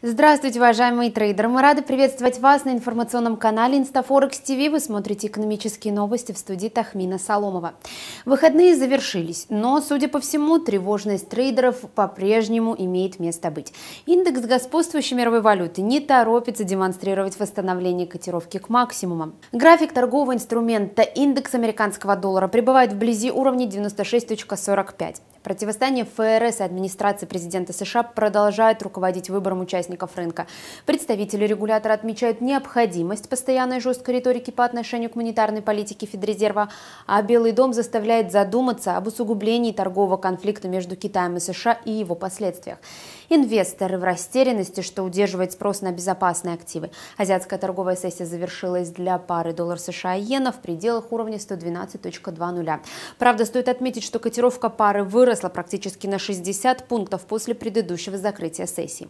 Здравствуйте, уважаемые трейдеры! Мы рады приветствовать вас на информационном канале InstaForex TV. Вы смотрите экономические новости в студии Тахмина Соломова. Выходные завершились, но, судя по всему, тревожность трейдеров по-прежнему имеет место быть. Индекс господствующей мировой валюты не торопится демонстрировать восстановление котировки к максимумам. График торгового инструмента индекс американского доллара пребывает вблизи уровня 96.45. Противостояние ФРС и администрации президента США продолжает руководить выбором участников рынка. Представители регулятора отмечают необходимость постоянной жесткой риторики по отношению к монетарной политике Федрезерва, а Белый дом заставляет задуматься об усугублении торгового конфликта между Китаем и США и его последствиях. Инвесторы в растерянности, что удерживает спрос на безопасные активы. Азиатская торговая сессия завершилась для пары доллар США и иена в пределах уровня 112.20. Правда, стоит отметить, что котировка пары выросла выросла практически на 60 пунктов после предыдущего закрытия сессии.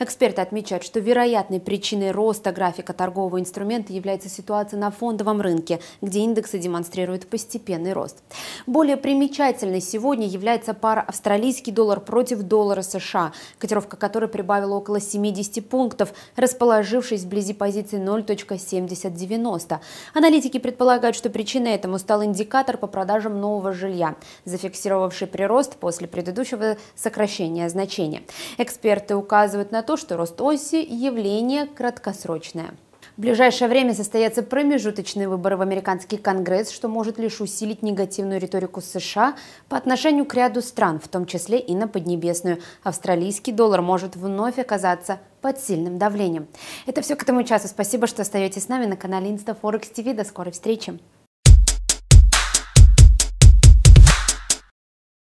Эксперты отмечают, что вероятной причиной роста графика торгового инструмента является ситуация на фондовом рынке, где индексы демонстрируют постепенный рост. Более примечательной сегодня является пара австралийский доллар против доллара США, котировка которой прибавила около 70 пунктов, расположившись вблизи позиции 0.7090. Аналитики предполагают, что причиной этому стал индикатор по продажам нового жилья, зафиксировавший прирост после предыдущего сокращения значения. Эксперты указывают на то, то, что рост оси – явление краткосрочное. В ближайшее время состоятся промежуточные выборы в американский конгресс, что может лишь усилить негативную риторику США по отношению к ряду стран, в том числе и на Поднебесную. Австралийский доллар может вновь оказаться под сильным давлением. Это все к этому часу. Спасибо, что остаетесь с нами на канале InstaForex TV. До скорой встречи!